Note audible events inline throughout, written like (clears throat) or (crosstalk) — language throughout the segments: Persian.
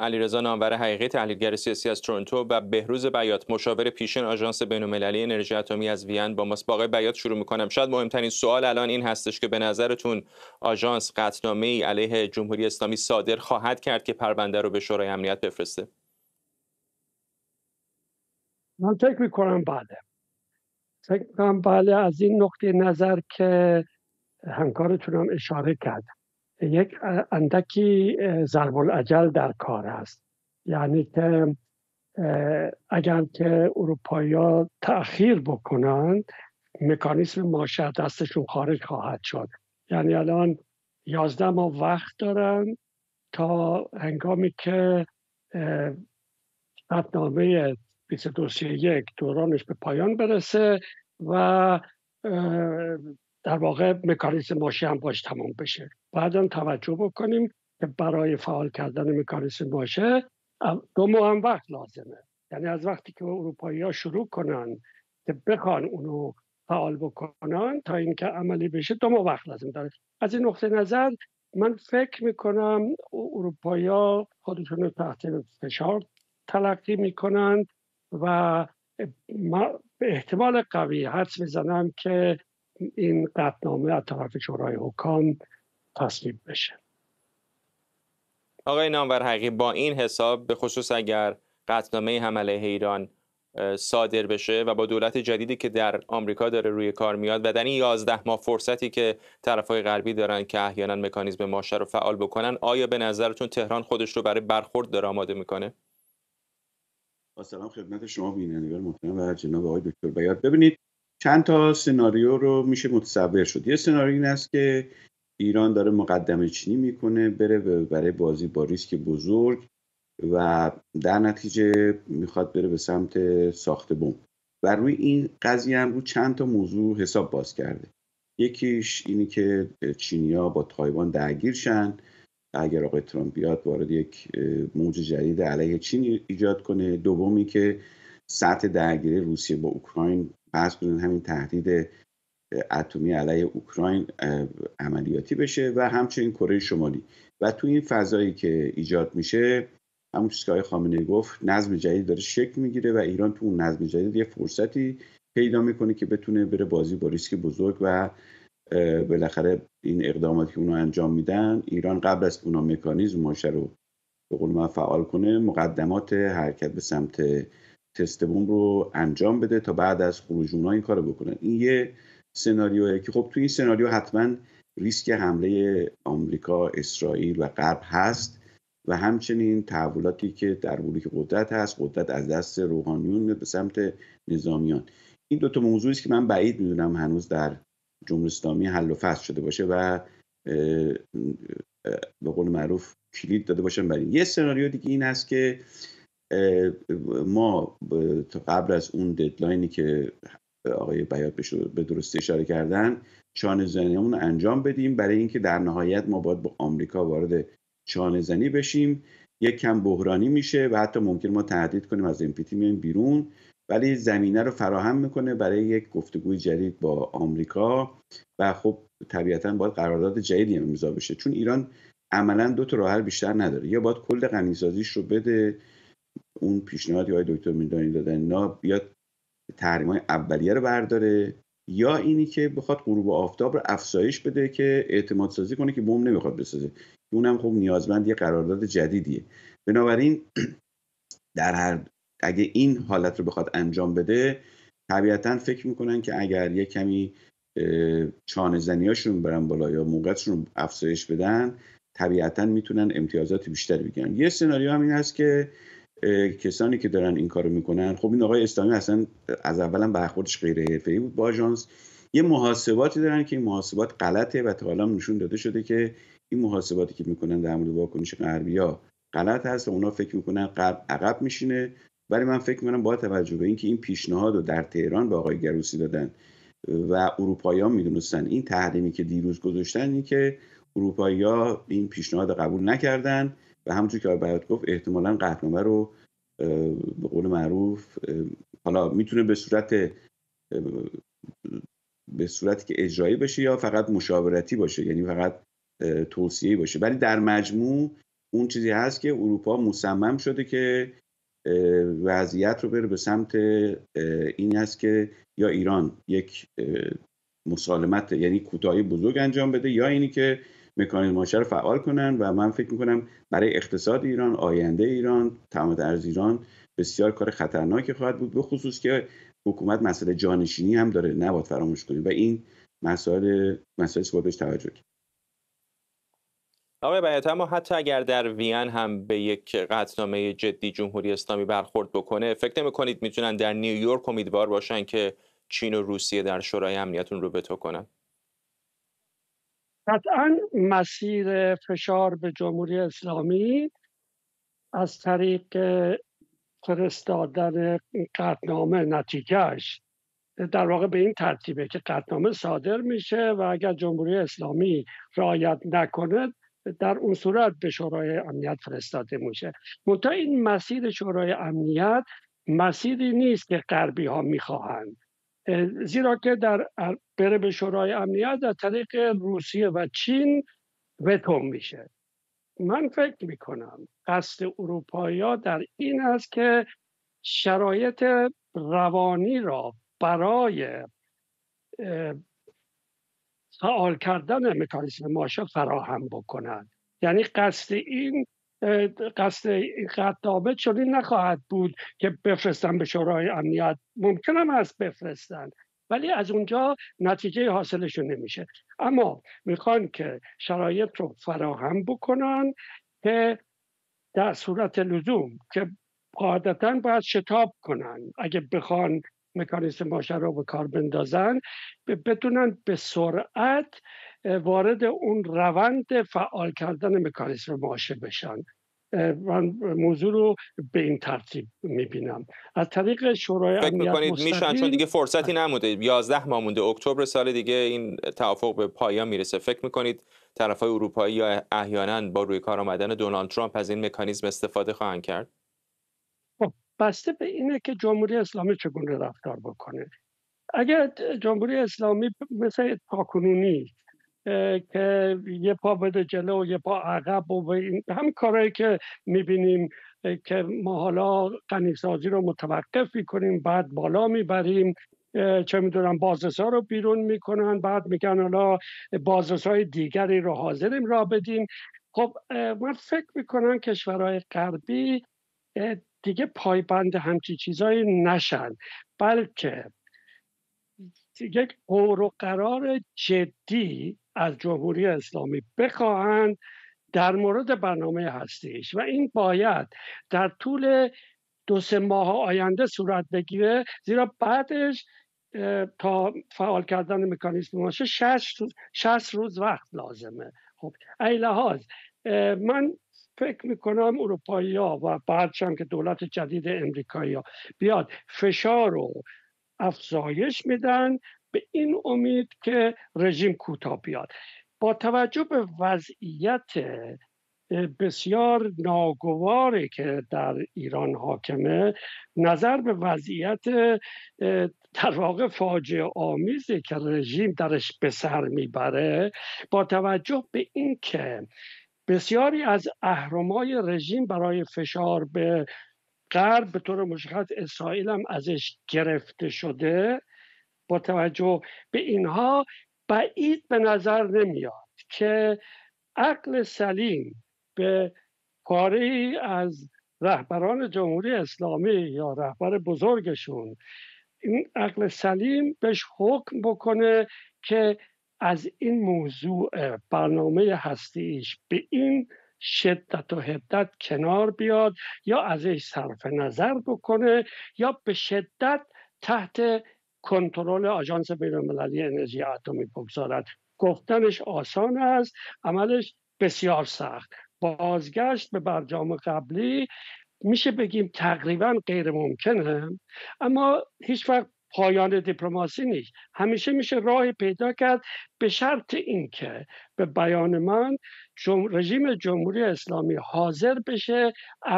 علیرضا نامور حقیقی تحلیلگر سیاسی از تورنتو و بهروز بیات مشاور پیشین آژانس بینالمللی انرژی اتمی از وین با ماست با بیات شروع میکنم شاید مهمترین سوال الان این هستش که به نظرتون آژانس قطنامه ای علیه جمهوری اسلامی صادر خواهد کرد که پرونده رو به شورای امنیت بفرسته من فکر میکنم بله فکر میکنم بله از این نقطه نظر که همکارتونم اشاره کرد یک اندکی ضرب العجل در کار است یعنی که اگر که اروپایی ها تأخیر بکنند مکانیسم ماشه دستشون خارج خواهد شد یعنی الان یازده ماه وقت دارن تا هنگامی که قطنامه یک دورانش به پایان برسه و در واقع مکانیزم ماشی هم باش تمام بشه بعدم توجه بکنیم که برای فعال کردن مکانیسم باشه دو ماه هم وقت لازمه یعنی از وقتی که اروپایی ها شروع کنن که بخوان اونو فعال بکنن تا اینکه عملی بشه دو ماه وقت لازم داره از این نقطه نظر من فکر میکنم اروپایی ها خودشون رو تحت فشار تلقی میکنند و به احتمال قوی حدس میزنم که این قطنامه از طرف شورای حکام تصویب بشه آقای نامور حقیقی با این حساب به خصوص اگر قطنامه هم علیه ایران صادر بشه و با دولت جدیدی که در آمریکا داره روی کار میاد و در این 11 ماه فرصتی که های غربی دارن که احیانا مکانیزم ماشه رو فعال بکنن آیا به نظرتون تهران خودش رو برای برخورد داره آماده میکنه سلام خدمت شما بینندگان محترم و جناب آقای دکتر بیاد ببینید چند تا سناریو رو میشه متصور شد یه سناریو این است که ایران داره مقدمه چینی میکنه بره برای بازی با ریسک بزرگ و در نتیجه میخواد بره به سمت ساخت بمب و روی این قضیه هم رو چند تا موضوع حساب باز کرده یکیش اینی که چینیا با تایوان درگیر شن اگر آقای ترامپ بیاد وارد یک موج جدید علیه چین ایجاد کنه دومی که سطح درگیری روسیه با اوکراین بحث کنید همین تهدید اتمی علیه اوکراین عملیاتی بشه و همچنین کره شمالی و تو این فضایی که ایجاد میشه همون چیزی که آقای خامنه گفت نظم جدید داره شکل میگیره و ایران تو اون نظم جدید یه فرصتی پیدا میکنه که بتونه بره بازی با ریسک بزرگ و بالاخره این اقداماتی که اونا انجام میدن ایران قبل از اونا مکانیزم ماشه رو به قول من فعال کنه مقدمات حرکت به سمت تست رو انجام بده تا بعد از خروج اونا این کارو بکنن این یه سناریوه که خب توی این سناریو حتما ریسک حمله آمریکا، اسرائیل و غرب هست و همچنین تحولاتی که در بلوک قدرت هست قدرت از دست روحانیون به سمت نظامیان این دوتا موضوعی است که من بعید میدونم هنوز در جمهوری اسلامی حل و فصل شده باشه و به قول معروف کلید داده باشن برای یه سناریو دیگه این است که ما قبل از اون ددلاینی که آقای بیات به درستی اشاره کردن چانه زنیمون انجام بدیم برای اینکه در نهایت ما باید با آمریکا وارد چانه زنی بشیم یک کم بحرانی میشه و حتی ممکن ما تهدید کنیم از امپیتی میایم بیرون ولی زمینه رو فراهم میکنه برای یک گفتگوی جدید با آمریکا و خب طبیعتا باید قرارداد جدیدی امضا بشه چون ایران عملا دو تا راه بیشتر نداره یا باید کل غنیسازیش رو بده اون پیشنهادی های دکتر میدانی دادن نا تحریم های اولیه رو برداره یا اینی که بخواد غروب آفتاب رو افزایش بده که اعتماد سازی کنه که بم نمیخواد بسازه اونم خب نیازمند یه قرارداد جدیدیه بنابراین (clears throat) در هر اگه این حالت رو بخواد انجام بده طبیعتا فکر میکنن که اگر یه کمی چانه زنیاشون برن بالا یا موقعشون رو افزایش بدن طبیعتا میتونن امتیازات بیشتری بگیرن یه سناریو هم این هست که کسانی که دارن این کارو میکنن خب این آقای اسلامی اصلا از اولم برخوردش غیر حرفه‌ای بود با آژانس یه محاسباتی دارن که این محاسبات غلطه و تا حالا نشون داده شده که این محاسباتی که میکنن در مورد واکنش غربیا غلط هست و اونا فکر میکنن قرب عقب میشینه ولی من فکر میکنم با توجه به اینکه این پیشنهاد رو در تهران به آقای گروسی دادن و اروپایی‌ها میدونستن این تحریمی که دیروز گذاشتن این که اروپایی‌ها این پیشنهاد قبول نکردن و همونجور که آقای گفت احتمالا قطنامه رو به قول معروف حالا میتونه به صورت به صورتی که اجرایی بشه یا فقط مشاورتی باشه یعنی فقط توصیه باشه ولی در مجموع اون چیزی هست که اروپا مصمم شده که وضعیت رو بره به سمت این هست که یا ایران یک مسالمت یعنی کوتاهی بزرگ انجام بده یا اینی که ماشه رو فعال کنن و من فکر میکنم برای اقتصاد ایران آینده ایران تمام در ایران بسیار کار خطرناکی خواهد بود به خصوص که حکومت مسئله جانشینی هم داره نباید فراموش کنیم و این مسائل مسائل بهش توجه کنیم آقای بیات اما حتی اگر در وین هم به یک قطعنامه جدی جمهوری اسلامی برخورد بکنه فکر نمی کنید میتونن در نیویورک امیدوار باشن که چین و روسیه در شورای امنیت اون رو تو کنن قطعا مسیر فشار به جمهوری اسلامی از طریق فرستادن قطنامه نتیجهش در واقع به این ترتیبه که قطنامه صادر میشه و اگر جمهوری اسلامی رعایت نکند در اون صورت به شورای امنیت فرستاده میشه منتها این مسیر شورای امنیت مسیری نیست که غربی ها میخواهند زیرا که در بره به شورای امنیت در طریق روسیه و چین وتو میشه من فکر میکنم قصد اروپایی در این است که شرایط روانی را برای فعال کردن مکانیسم ماشا فراهم بکنند یعنی قصد این قصد خطابه چنین نخواهد بود که بفرستن به شورای امنیت ممکنم هست بفرستن ولی از اونجا نتیجه حاصلشون نمیشه اما میخوان که شرایط رو فراهم بکنن که در صورت لزوم که قاعدتا باید شتاب کنن اگه بخوان مکانیسم ماشه رو به کار بندازن بتونن به سرعت وارد اون روند فعال کردن مکانیسم معاشه بشن من موضوع رو به این ترتیب میبینم از طریق شورای فکر میکنید میشن چون دیگه فرصتی نموده 11 ماه مونده اکتبر سال دیگه این توافق به پایان میرسه فکر میکنید طرف های اروپایی یا احیانا با روی کار آمدن دونالد ترامپ از این مکانیزم استفاده خواهند کرد خب، بسته به اینه که جمهوری اسلامی چگونه رفتار بکنه اگر جمهوری اسلامی مثل پاکنونی که یه پا بده جلو و یه پا عقب و هم کارایی که میبینیم که ما حالا قنیسازی رو متوقف میکنیم بعد بالا میبریم چه میدونم ها رو بیرون میکنن بعد میگن حالا های دیگری رو حاضریم را بدیم خب من فکر میکنم کشورهای غربی دیگه پایبند همچی چیزهایی نشن بلکه یک قور و قرار جدی از جمهوری اسلامی بخواهند در مورد برنامه هستیش و این باید در طول دو سه ماه آینده صورت بگیره زیرا بعدش تا فعال کردن مکانیزم ماشه شست روز وقت لازمه خب ای لحاظ من فکر میکنم اروپایی ها و بعدشم که دولت جدید امریکایی بیاد فشار رو افزایش میدن به این امید که رژیم کوتاه بیاد با توجه به وضعیت بسیار ناگواری که در ایران حاکمه نظر به وضعیت در واقع فاجعه آمیزی که رژیم درش به سر میبره با توجه به این که بسیاری از اهرمای رژیم برای فشار به غرب به طور مشخص اسرائیل هم ازش گرفته شده با توجه به اینها بعید به نظر نمیاد که عقل سلیم به کاری از رهبران جمهوری اسلامی یا رهبر بزرگشون این عقل سلیم بهش حکم بکنه که از این موضوع برنامه هستیش به این شدت و حدت کنار بیاد یا ازش صرف نظر بکنه یا به شدت تحت کنترل آژانس المللی انرژی اتمی بگذارد گفتنش آسان است عملش بسیار سخت بازگشت به برجام قبلی میشه بگیم تقریبا غیر ممکنه اما هیچ وقت پایان دیپلماسی نیست همیشه میشه راه پیدا کرد به شرط اینکه به بیان من رژیم جمهوری اسلامی حاضر بشه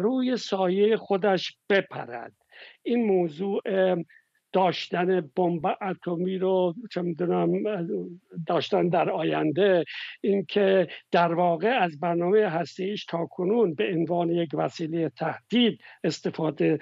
روی سایه خودش بپرد این موضوع داشتن بمب اتمی رو چه میدونم داشتن در آینده اینکه در واقع از برنامه هستیش تا کنون به عنوان یک وسیله تهدید استفاده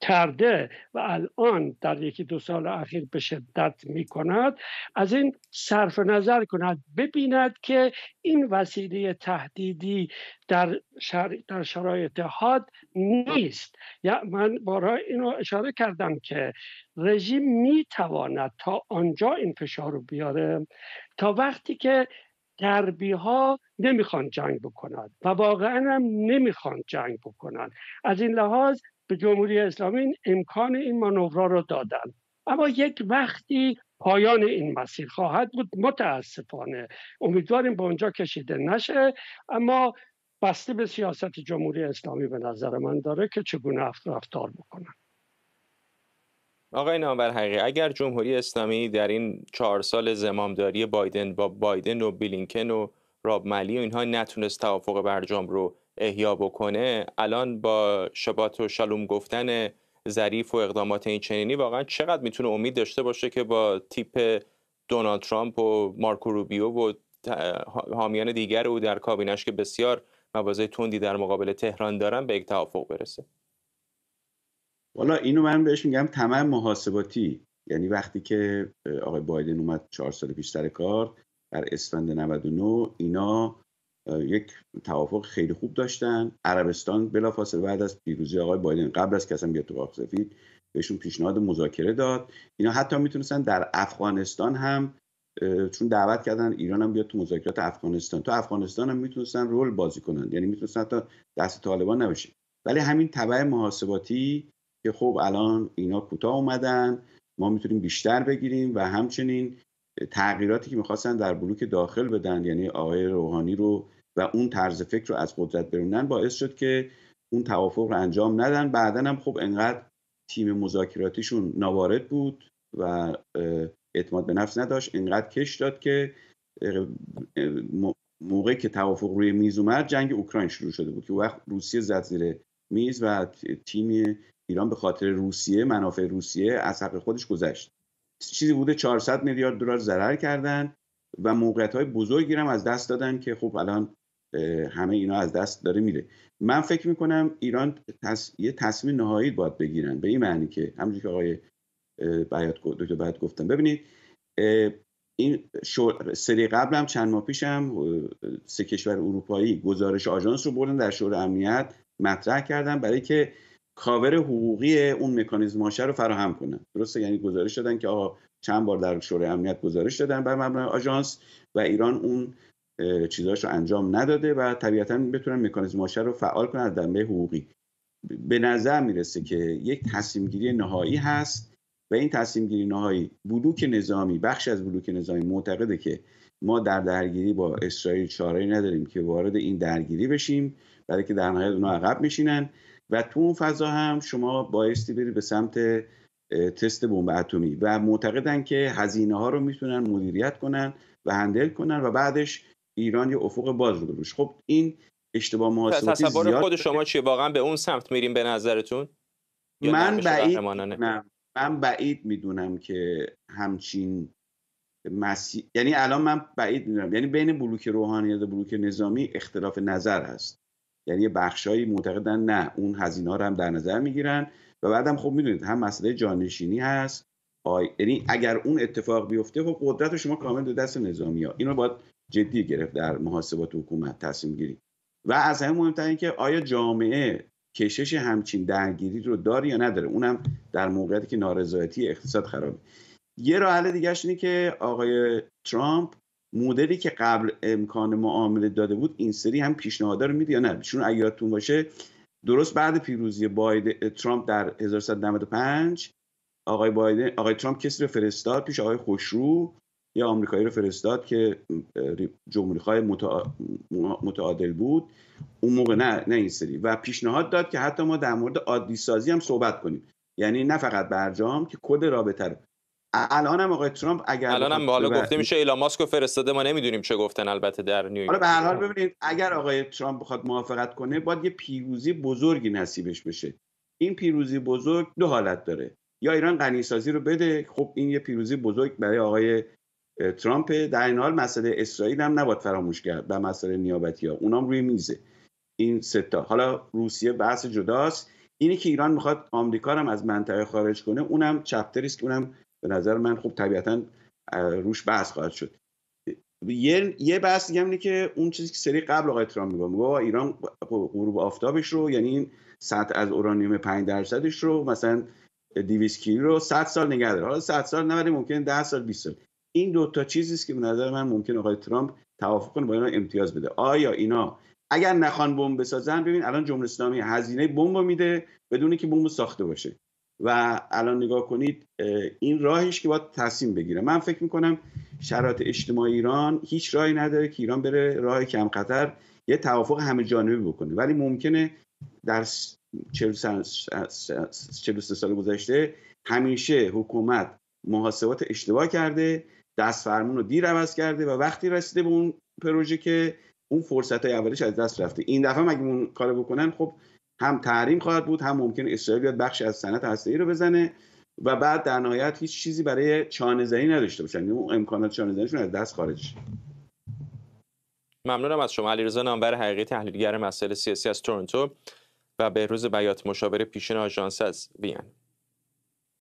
کرده و الان در یکی دو سال اخیر به شدت می کند از این صرف نظر کند ببیند که این وسیله تهدیدی در, شر... در شرایط حاد نیست یا من برای اینو اشاره کردم که رژیم می تواند تا آنجا این فشار رو بیاره تا وقتی که دربی ها نمیخوان جنگ بکنند و واقعا هم نمیخوان جنگ بکنند از این لحاظ به جمهوری اسلامی امکان این مانورا را دادن اما یک وقتی پایان این مسیر خواهد بود متاسفانه امیدواریم به اونجا کشیده نشه اما بسته به سیاست جمهوری اسلامی به نظر من داره که چگونه رفتار بکنن آقای نامبر حقیقی اگر جمهوری اسلامی در این چهار سال زمامداری بایدن با بایدن و بلینکن و راب ملی و اینها نتونست توافق برجام رو احیا بکنه الان با شبات و شلوم گفتن ظریف و اقدامات این چنینی واقعا چقدر میتونه امید داشته باشه که با تیپ دونالد ترامپ و مارکو روبیو و حامیان دیگر او در کابینش که بسیار موازه تندی در مقابل تهران دارن به یک توافق برسه والا اینو من بهش میگم تمام محاسباتی یعنی وقتی که آقای بایدن اومد چهار سال پیش سر کار در اسفند 99 اینا یک توافق خیلی خوب داشتن عربستان بلافاصله بعد از پیروزی آقای بایدن قبل از که بیاد تو سفید بهشون پیشنهاد مذاکره داد اینا حتی میتونستن در افغانستان هم چون دعوت کردن ایران هم بیاد تو مذاکرات افغانستان تو افغانستان هم میتونستن رول بازی کنن یعنی میتونستن حتی دست طالبان نباشه ولی همین تبع محاسباتی که خب الان اینا کوتاه اومدن ما میتونیم بیشتر بگیریم و همچنین تغییراتی که میخواستن در بلوک داخل بدن یعنی آقای روحانی رو و اون طرز فکر رو از قدرت برونن باعث شد که اون توافق رو انجام ندن بعدا هم خب انقدر تیم مذاکراتیشون نوارد بود و اعتماد به نفس نداشت انقدر کش داد که موقع که توافق روی میز اومد جنگ اوکراین شروع شده بود که وقت روسیه زد زیر میز و تیم ایران به خاطر روسیه منافع روسیه از حق خودش گذشت چیزی بوده 400 میلیارد دلار ضرر کردن و موقعیت های بزرگی هم از دست دادن که خب الان همه اینا از دست داره میره من فکر کنم ایران تص... یه تصمیم نهایی باید بگیرن به این معنی که همونجور که آقای بیات دکتر بعد گفتم ببینید این شور... سری قبل هم چند ماه پیش هم سه کشور اروپایی گزارش آژانس رو بردن در شورای امنیت مطرح کردن برای که کاور حقوقی اون مکانیزم هاشه رو فراهم کنن درسته یعنی گزارش دادن که آقا چند بار در شورای امنیت گزارش دادن بر مبنای آژانس و ایران اون چیزاش رو انجام نداده و طبیعتا بتونن مکانیزم هاشه رو فعال کنن از دنبه حقوقی به نظر میرسه که یک تصمیم گیری نهایی هست و این تصمیم گیری نهایی بلوک نظامی بخش از بلوک نظامی معتقده که ما در درگیری با اسرائیل چاره‌ای نداریم که وارد این درگیری بشیم برای که در نهایت عقب میشینن و تو اون فضا هم شما بایستی برید به سمت تست بمب اتمی و معتقدن که هزینه ها رو میتونن مدیریت کنن و هندل کنن و بعدش ایران یه افق باز رو بروش خب این اشتباه محاسباتی زیاد خود شما چیه واقعا به اون سمت میریم به نظرتون من بعید من بعید میدونم که همچین مسی... یعنی الان من بعید میدونم یعنی بین بلوک روحانیت و بلوک نظامی اختلاف نظر هست یعنی یه بخشایی معتقدن نه اون هزینه رو هم در نظر میگیرن و بعدم خب میدونید هم مسئله جانشینی هست یعنی اگر اون اتفاق بیفته خب قدرت شما کامل دو دست نظامی ها اینو باید جدی گرفت در محاسبات حکومت تصمیم گیری و از همه مهمتر که آیا جامعه کشش همچین درگیری رو داره یا نداره اونم در موقعیتی که نارضایتی اقتصاد خرابه یه راه حل دیگه اینه که آقای ترامپ مدلی که قبل امکان معامله داده بود این سری هم پیشنهادا رو میده یا نه چون اگه یادتون باشه درست بعد پیروزی باید ترامپ در 1995 آقای بایدن آقای ترامپ کسی رو فرستاد پیش آقای خوشرو یا آمریکایی رو فرستاد که جمهوری متعادل بود اون موقع نه نه این سری و پیشنهاد داد که حتی ما در مورد عادی سازی هم صحبت کنیم یعنی نه فقط برجام که کد رابطه رو الان هم آقای ترامپ اگر الان هم حالا گفته میشه ایلان فرستاده ما نمیدونیم چه گفتن البته در نیویورک حالا به هر حال ببینید اگر آقای ترامپ بخواد موافقت کنه باید یه پیروزی بزرگی نصیبش بشه این پیروزی بزرگ دو حالت داره یا ایران سازی رو بده خب این یه پیروزی بزرگ برای آقای ترامپ در این حال مسئله اسرائیل هم نباید فراموش کرد و مسئله نیابتی ها اونام روی میزه این ستا حالا روسیه بحث جداست اینی که ایران میخواد آمریکا هم از منطقه خارج کنه اونم چپتری اونم به نظر من خب طبیعتا روش بحث خواهد شد یه یه بحث دیگه اینه که اون چیزی که سری قبل آقای ترامپ میگه میگه ایران خب غروب آفتابش رو یعنی این سطح از اورانیوم 5 درصدش رو مثلا 200 کیلو رو 100 سال نگه داره حالا 100 سال نه ولی ممکن 10 سال 20 سال این دو تا چیزی است که به نظر من ممکن آقای ترامپ توافق کنه با اینا امتیاز بده آیا اینا اگر نخوان بمب بسازن ببین الان جمهوری اسلامی هزینه بمب میده بدون که بمب ساخته باشه و الان نگاه کنید این راهش که باید تصمیم بگیره من فکر میکنم شرایط اجتماعی ایران هیچ راهی نداره که ایران بره راه کم قطر یه توافق همه جانبه بکنه ولی ممکنه در 43 سال گذشته همیشه حکومت محاسبات اشتباه کرده دست فرمون رو دیر عوض کرده و وقتی رسیده به اون پروژه که اون فرصت های اولش از دست رفته این دفعه مگه اون کار بکنن خب هم تحریم خواهد بود هم ممکن اسرائیل بیاد بخش از صنعت هسته‌ای رو بزنه و بعد در نهایت هیچ چیزی برای چانه‌زنی نداشته باشن یعنی اون امکانات چانه‌زنیشون از دست خارج ممنونم از شما علیرضا نامور حقیقی تحلیلگر مسائل سیاسی از تورنتو و بهروز بیات مشاور پیشین آژانس از وین